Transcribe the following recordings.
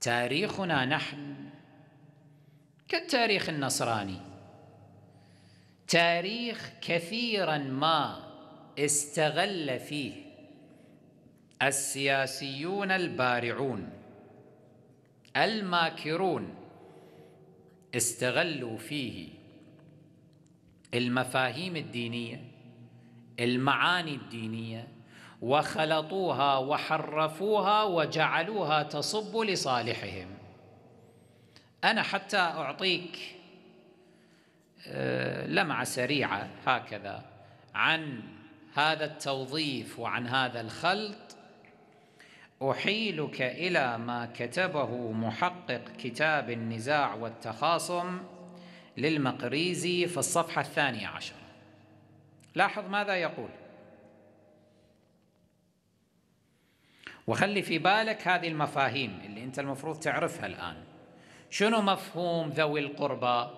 تاريخنا نحن كالتاريخ النصراني تاريخ كثيرا ما استغل فيه السياسيون البارعون الماكرون استغلوا فيه المفاهيم الدينيه المعاني الدينيه وخلطوها وحرفوها وجعلوها تصب لصالحهم انا حتى اعطيك آه، لمعه سريعه هكذا عن هذا التوظيف وعن هذا الخلط احيلك الى ما كتبه محقق كتاب النزاع والتخاصم للمقريزي في الصفحه الثانيه عشر لاحظ ماذا يقول وخلي في بالك هذه المفاهيم اللي أنت المفروض تعرفها الآن شنو مفهوم ذوي القربى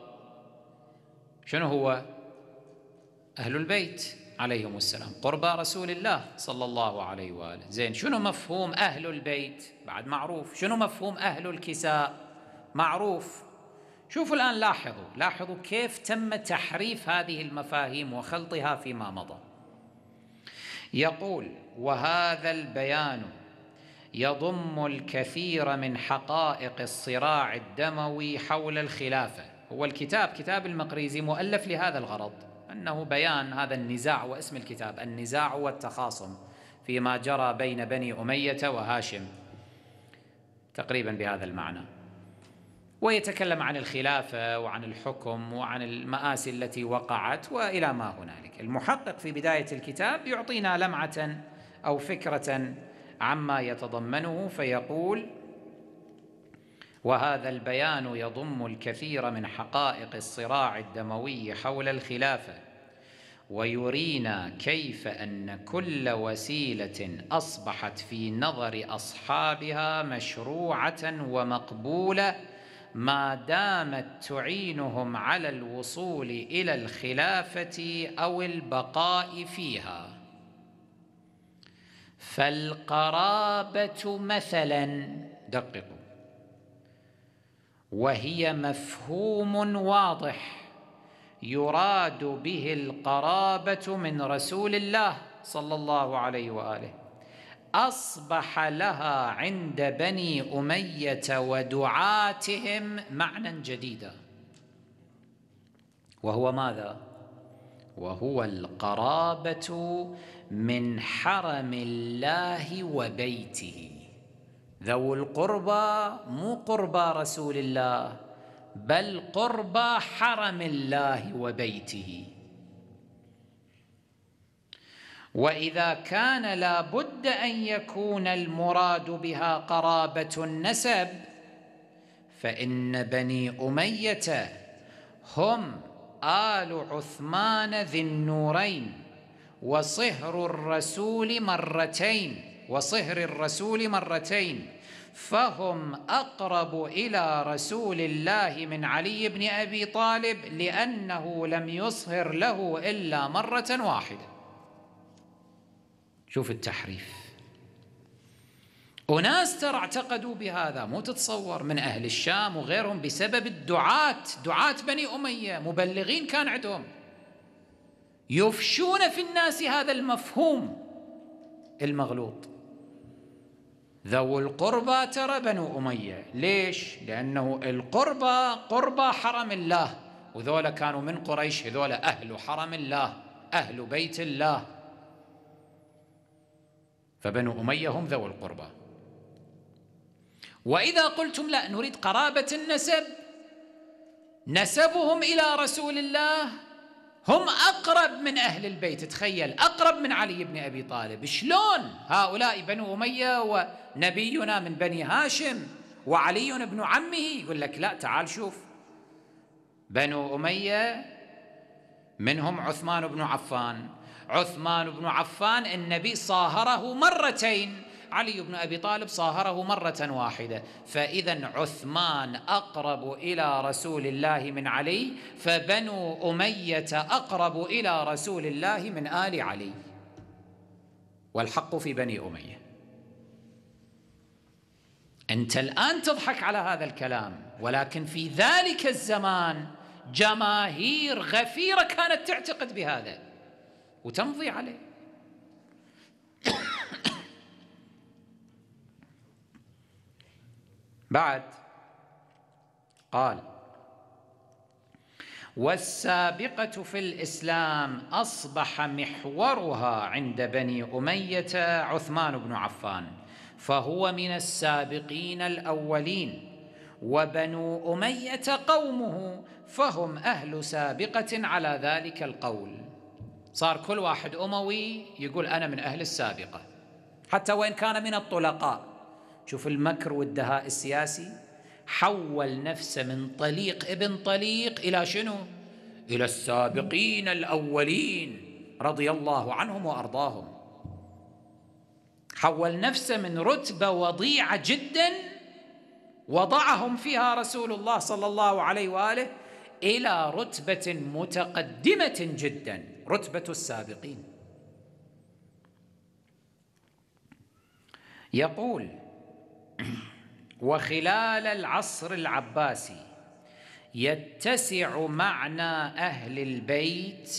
شنو هو أهل البيت عليهم السلام قربى رسول الله صلى الله عليه وآله زين شنو مفهوم أهل البيت بعد معروف شنو مفهوم أهل الكساء معروف شوفوا الآن لاحظوا لاحظوا كيف تم تحريف هذه المفاهيم وخلطها فيما مضى يقول وهذا البيان يضم الكثير من حقائق الصراع الدموي حول الخلافة هو الكتاب كتاب المقريزي مؤلف لهذا الغرض أنه بيان هذا النزاع واسم الكتاب النزاع والتخاصم فيما جرى بين بني أمية وهاشم تقريبا بهذا المعنى ويتكلم عن الخلافة وعن الحكم وعن المآسي التي وقعت وإلى ما هنالك المحقق في بداية الكتاب يعطينا لمعة أو فكرة عما يتضمنه فيقول وهذا البيان يضم الكثير من حقائق الصراع الدموي حول الخلافة ويرينا كيف أن كل وسيلة أصبحت في نظر أصحابها مشروعة ومقبولة ما دامت تعينهم على الوصول إلى الخلافة أو البقاء فيها فالقرابة مثلا دققوا وهي مفهوم واضح يراد به القرابة من رسول الله صلى الله عليه وآله أصبح لها عند بني أمية ودعاتهم معنى جديدا وهو ماذا؟ وهو القرابة من حرم الله وبيته ذو القربى مو قربى رسول الله بل قربى حرم الله وبيته واذا كان لا بد ان يكون المراد بها قرابه النسب فان بني اميه هم آل عثمان ذي النورين وصهر الرسول مرتين وصهر الرسول مرتين فهم أقرب إلى رسول الله من علي بن أبي طالب لأنه لم يصهر له إلا مرة واحدة شوف التحريف وناس ترى اعتقدوا بهذا مو تتصور من أهل الشام وغيرهم بسبب الدعاة دعاة بني أمية مبلغين كان عندهم يفشون في الناس هذا المفهوم المغلوط ذو القربى ترى بنو أمية ليش؟ لأنه القربى قربى حرم الله وذولا كانوا من قريش هذولا أهل حرم الله أهل بيت الله فبنو أمية هم ذو القربى وإذا قلتم لا نريد قرابة النسب نسبهم إلى رسول الله هم أقرب من أهل البيت تخيل أقرب من علي بن أبي طالب شلون هؤلاء بنو أمية ونبينا من بني هاشم وعلي بن عمه يقول لك لا تعال شوف بنو أمية منهم عثمان بن عفان عثمان بن عفان النبي صاهره مرتين علي بن أبي طالب صاهره مرة واحدة فإذا عثمان أقرب إلى رسول الله من علي فبنو أمية أقرب إلى رسول الله من آل علي والحق في بني أمية أنت الآن تضحك على هذا الكلام ولكن في ذلك الزمان جماهير غفيرة كانت تعتقد بهذا وتمضي عليه بعد قال والسابقة في الإسلام أصبح محورها عند بني أمية عثمان بن عفان فهو من السابقين الأولين وبنو أمية قومه فهم أهل سابقة على ذلك القول صار كل واحد أموي يقول أنا من أهل السابقة حتى وإن كان من الطلقاء شوف المكر والدهاء السياسي حول نفسه من طليق ابن طليق إلى شنو؟ إلى السابقين الأولين رضي الله عنهم وأرضاهم حول نفسه من رتبة وضيعة جدا وضعهم فيها رسول الله صلى الله عليه وآله إلى رتبة متقدمة جدا رتبة السابقين يقول وخلال العصر العباسي يتسع معنى اهل البيت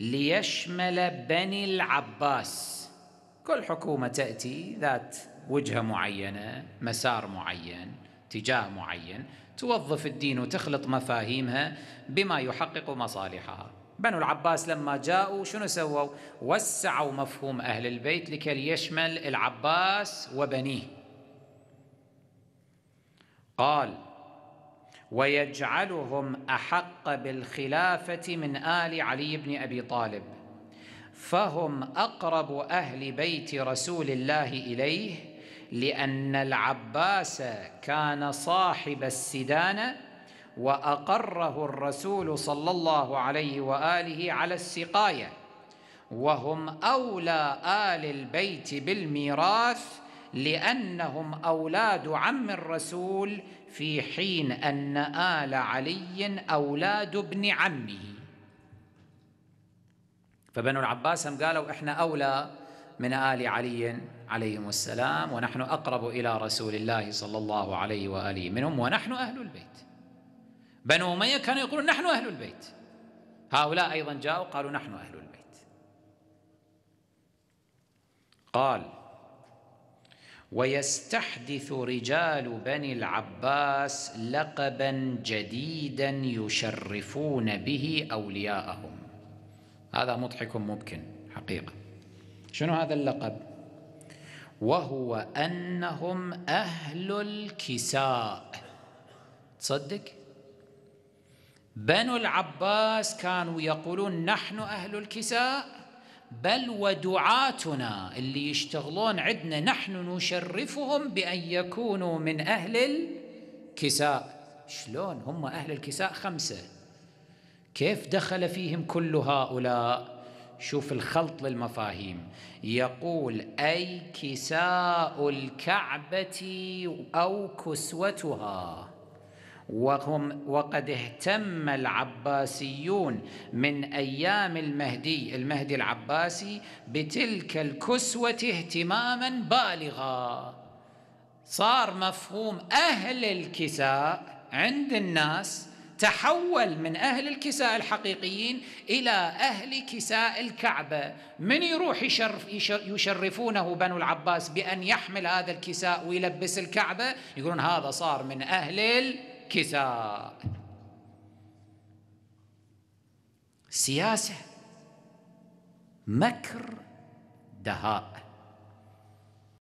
ليشمل بني العباس كل حكومه تاتي ذات وجهه معينه مسار معين اتجاه معين توظف الدين وتخلط مفاهيمها بما يحقق مصالحها بنو العباس لما جاءوا شنو سووا وسعوا مفهوم أهل البيت لكي يشمل العباس وبنيه قال ويجعلهم أحق بالخلافة من آل علي بن أبي طالب فهم أقرب أهل بيت رسول الله إليه لأن العباس كان صاحب السدانة وأقره الرسول صلى الله عليه وآله على السقاية وهم أولى آل البيت بالميراث لانهم اولاد عم الرسول في حين ان ال علي اولاد ابن عمه فبنو العباس هم قالوا احنا اولى من ال علي عليهم السلام ونحن اقرب الى رسول الله صلى الله عليه واله منهم ونحن اهل البيت بنو اميه كانوا يقولون نحن اهل البيت هؤلاء ايضا جاءوا قالوا نحن اهل البيت قال ويستحدث رجال بني العباس لقبا جديدا يشرفون به أولياءهم هذا مضحك ممكن حقيقة شنو هذا اللقب؟ وهو أنهم أهل الكساء تصدق؟ بنو العباس كانوا يقولون نحن أهل الكساء بل ودعاتنا اللي يشتغلون عندنا نحن نشرفهم بأن يكونوا من أهل الكساء شلون هم أهل الكساء خمسة كيف دخل فيهم كل هؤلاء شوف الخلط للمفاهيم يقول أي كساء الكعبة أو كسوتها وهم وقد اهتم العباسيون من ايام المهدي المهدي العباسي بتلك الكسوه اهتماما بالغا صار مفهوم اهل الكساء عند الناس تحول من اهل الكساء الحقيقيين الى اهل كساء الكعبه، من يروح يشرف يشرفونه بنو العباس بان يحمل هذا الكساء ويلبس الكعبه؟ يقولون هذا صار من اهل الكساء كساء سياسة مكر دهاء